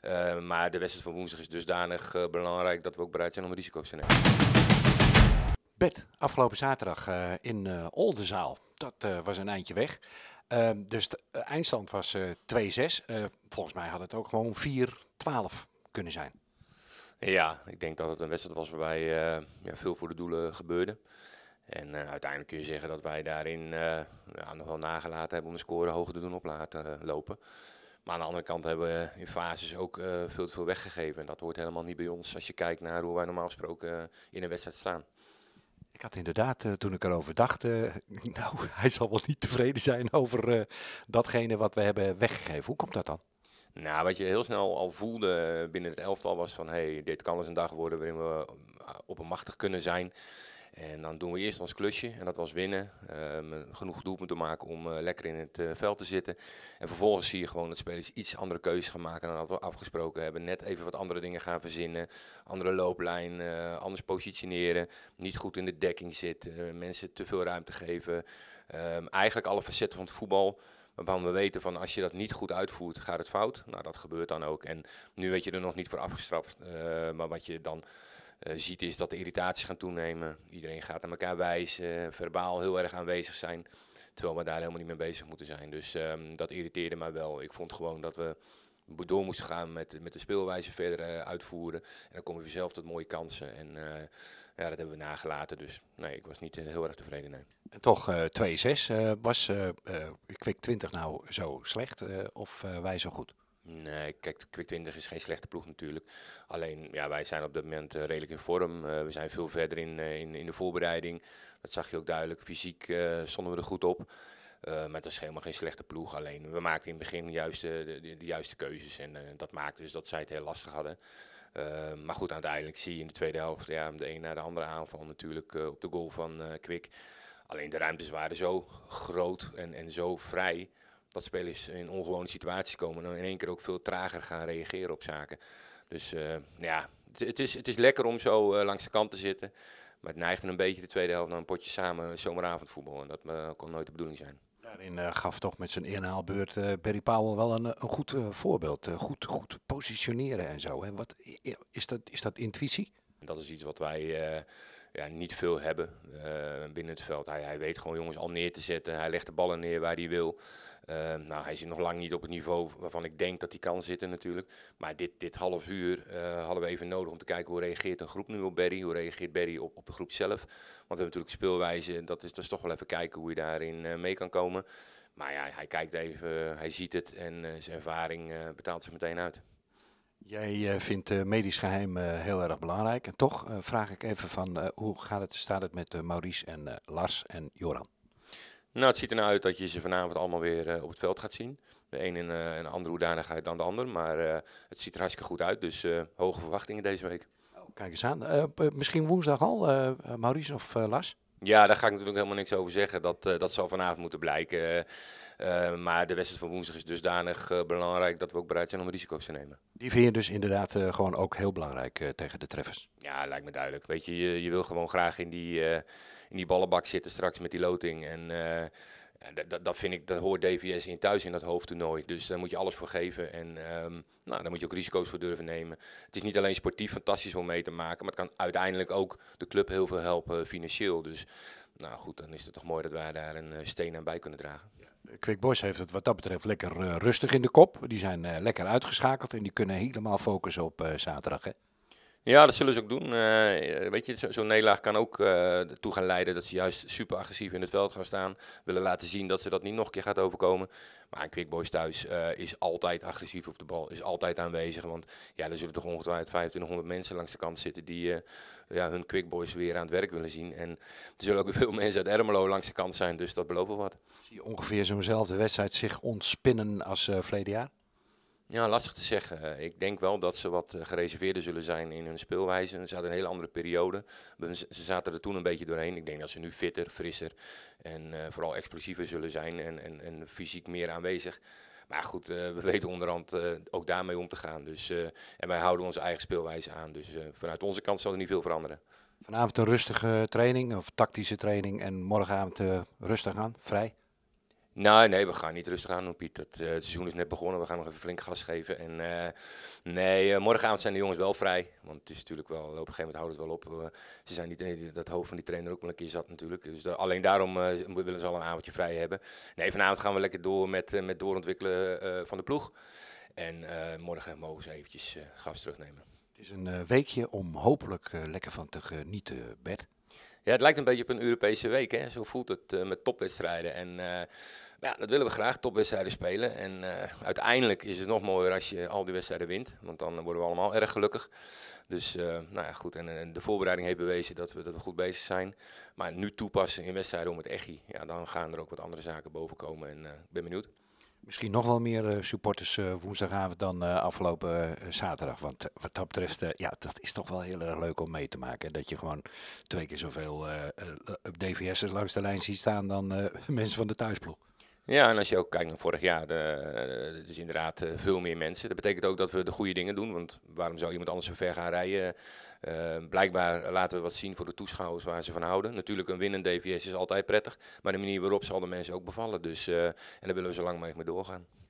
Eh, maar de wedstrijd van woensdag is dusdanig eh, belangrijk dat we ook bereid zijn om risico's te nemen. Bert, afgelopen zaterdag eh, in Oldenzaal. Dat was een eindje weg. Ehm, dus de eindstand was 2-6. volgens mij had het ook gewoon 4-12 kunnen zijn. Ja, ik denk dat het een wedstrijd was waarbij ja, veel voor de doelen gebeurde. En uiteindelijk kun je zeggen dat wij daarin nog wel nagelaten hebben om de score hoger te doen op laten lopen. Maar aan de andere kant hebben we in fases ook eh, veel te veel weggegeven. En dat hoort helemaal niet bij ons als je kijkt naar hoe wij normaal gesproken eh, in een wedstrijd staan. Ik had inderdaad, eh, toen ik erover dacht, nou, hij zal wel niet tevreden zijn over datgene wat we hebben weggegeven. Hoe komt dat dan? Nou, wat je heel snel al voelde binnen het elftal was van, hé, hey, dit kan eens een dag worden waarin we op een machtig kunnen zijn. En dan doen we eerst ons klusje en dat was winnen. Um, genoeg doelpunten maken om eh, lekker in het eh, veld te zitten. En vervolgens zie je gewoon dat spelers iets andere keuzes gaan maken dan wat we afgesproken hebben. Net even wat andere dingen gaan verzinnen. Andere looplijn, eh, anders positioneren. Niet goed in de dekking zitten. mensen te veel ruimte geven. Ehm, eigenlijk alle facetten van het voetbal waarvan we weten van als je dat niet goed uitvoert, gaat het fout. Nou, dat gebeurt dan ook. En nu weet je er nog niet voor afgestraft. maar wat je dan uh, ziet is dat de irritaties gaan toenemen. Iedereen gaat naar elkaar wijzen, verbaal heel erg aanwezig zijn. Terwijl we daar helemaal niet mee bezig moeten zijn. Dus ehm, dat irriteerde mij wel. Ik vond gewoon dat we door moesten gaan met, met de speelwijze verder eh, uitvoeren. En dan komen we zelf tot mooie kansen. En eh, ja, dat hebben we nagelaten. Dus nee, ik was niet heel erg tevreden. Nee. En toch 2-6. was Quick 20 nou zo slecht of wij zo goed? Nee, kijk, Quick 20 is geen slechte ploeg natuurlijk. Alleen, ja, wij zijn op dat moment eh, redelijk in vorm. Eh, we zijn veel verder eh, in, in, de voorbereiding. Dat zag je ook duidelijk. Fysiek stonden we er goed op. maar dat is helemaal geen slechte ploeg. Alleen, we maakten in het begin juist, de, de, de, juiste keuzes. En dat maakte dus dat zij het heel lastig hadden. maar goed, uiteindelijk zie je in de tweede helft ja, de een naar de andere aanval natuurlijk op de goal van Quick. Alleen de ruimtes waren zo groot en, en zo vrij dat spelers in ongewone situaties komen en in één keer ook veel trager gaan reageren op zaken. Dus eh, ja, het, is, het is lekker om zo eh, langs de kant te zitten. Maar het neigde een beetje de tweede helft naar een potje samen eh, zomeravondvoetbal. En dat kon nooit de bedoeling zijn. Daarin gaf toch met zijn inhaalbeurt uh, Barry Powell wel een, een goed voorbeeld. goed, goed positioneren en zo. Hè. Wat, is, dat, is dat intuïtie? Dat is iets wat wij ja, niet veel hebben eh, binnen het veld. Hij, hij weet gewoon jongens al neer te zetten. Hij legt de ballen neer waar hij wil. Eh, nou, hij zit nog lang niet op het niveau waarvan ik denk dat hij kan zitten natuurlijk. Maar dit, dit half uur eh, hadden we even nodig om te kijken hoe reageert een groep nu op Berry. Hoe reageert Berry op, op de groep zelf. Want we hebben natuurlijk speelwijze. En dat is toch wel even kijken hoe je daarin mee kan komen. Maar ja, hij kijkt even, hij ziet het en zijn ervaring betaalt zich meteen uit. Jij eh, vindt eh, medisch geheim eh, heel erg belangrijk. En toch vraag ik even van hoe gaat het, staat het met Maurice en Lars en Joran? Nou, het ziet er nou uit dat je ze vanavond allemaal weer op het veld gaat zien. De een in een andere hoedanigheid dan de ander. Maar het ziet er hartstikke goed uit. Dus hoge verwachtingen deze week. Oh, kijk eens aan. misschien woensdag al, Maurice of Lars? Ja, daar ga ik natuurlijk helemaal niks over zeggen. Dat, dat zal vanavond moeten blijken. Eh, maar de wedstrijd van woensdag is dusdanig eh, belangrijk dat we ook bereid zijn om risico's te nemen. Die vind je dus inderdaad eh, gewoon ook heel belangrijk tegen de treffers? Ja, lijkt me duidelijk. Weet je, je, je wil gewoon graag in die, in die ballenbak zitten straks met die loting. En eh, dat, dat vind ik, dat hoort DVS in thuis in dat hoofdtoernooi. Dus daar moet je alles voor geven en um, nou, daar moet je ook risico's voor durven nemen. Het is niet alleen sportief fantastisch om mee te maken, maar het kan uiteindelijk ook de club heel veel helpen eh, financieel. Dus nou goed, dan is het toch mooi dat wij daar een eh, steen aan bij kunnen dragen. Quick Boys heeft het wat dat betreft lekker rustig in de kop. Die zijn lekker uitgeschakeld en die kunnen helemaal focussen op zaterdag. Ja, dat zullen ze ook doen. Eh, weet je, zo'n zo nederlaag kan ook eh, toe gaan leiden dat ze juist super agressief in het veld gaan staan. Willen laten zien dat ze dat niet nog een keer gaat overkomen. Maar een Quick Boys thuis eh, is altijd agressief op de bal, is altijd aanwezig. Want ja, er zullen toch ongetwijfeld 2500 mensen langs de kant zitten die ja, hun Quick Boys weer aan het werk willen zien. En er zullen ook veel mensen uit Ermelo langs de kant zijn, dus dat beloven we wat. Zie je ongeveer zo'nzelfde wedstrijd zich ontspinnen als uh, verleden jaar? Ja, lastig te zeggen. Ik denk wel dat ze wat eh, gereserveerder zullen zijn in hun speelwijze. Ze hadden een hele andere periode. Ze zaten er toen een beetje doorheen. Ik denk dat ze nu fitter, frisser en eh, vooral explosiever zullen zijn en, en, en fysiek meer aanwezig. Maar goed, eh, we weten onderhand ook daarmee om te gaan. Dus, en wij houden onze eigen speelwijze aan. Dus vanuit onze kant zal er niet veel veranderen. Vanavond een rustige training of tactische training en morgenavond rustig aan, vrij. Nee, nou, nee, we gaan niet rustig aan doen, Piet. Dat, eh, het seizoen is net begonnen, we gaan nog even flink gas geven. En eh, nee, eh, morgenavond zijn de jongens wel vrij. Want het is natuurlijk wel, op een gegeven moment houdt het wel op. ze zijn niet, dat hoofd van die trainer ook wel een keer zat natuurlijk. Dus alleen daarom willen ze al een avondje vrij hebben. Nee, vanavond gaan we lekker door met, met doorontwikkelen van de ploeg. En morgen mogen ze eventjes gas terugnemen. Het is een weekje om hopelijk lekker van te genieten, Bed. Ja, het lijkt een beetje op een Europese week. Hè? Zo voelt het met topwedstrijden. En ja, nou, dat willen we graag, topwedstrijden spelen. En eh, uiteindelijk is het nog mooier als je al die wedstrijden wint. Want dan worden we allemaal erg gelukkig. Dus eh, nou ja, goed. En, eh, de voorbereiding heeft bewezen dat we, dat we goed bezig zijn. Maar nu toepassen in wedstrijden om het echi. Ja, dan gaan er ook wat andere zaken boven komen. En ik ben benieuwd. Misschien nog wel meer supporters woensdagavond dan afgelopen zaterdag. Want wat dat betreft, ja, dat is toch wel heel erg leuk om mee te maken. Dat je gewoon twee keer zoveel DVS'ers langs de lijn ziet staan dan mensen van de thuisploeg. Ja, en als je ook kijkt naar vorig jaar, de, eh, is inderdaad eh, veel meer mensen. Dat betekent ook dat we de goede dingen doen, want waarom zou iemand anders zo ver gaan rijden? Eh, blijkbaar laten we wat zien voor de toeschouwers waar ze van houden. Natuurlijk, een winnend DVS is altijd prettig, maar de manier waarop zal de mensen ook bevallen. Dus, en daar willen we zo lang mee doorgaan.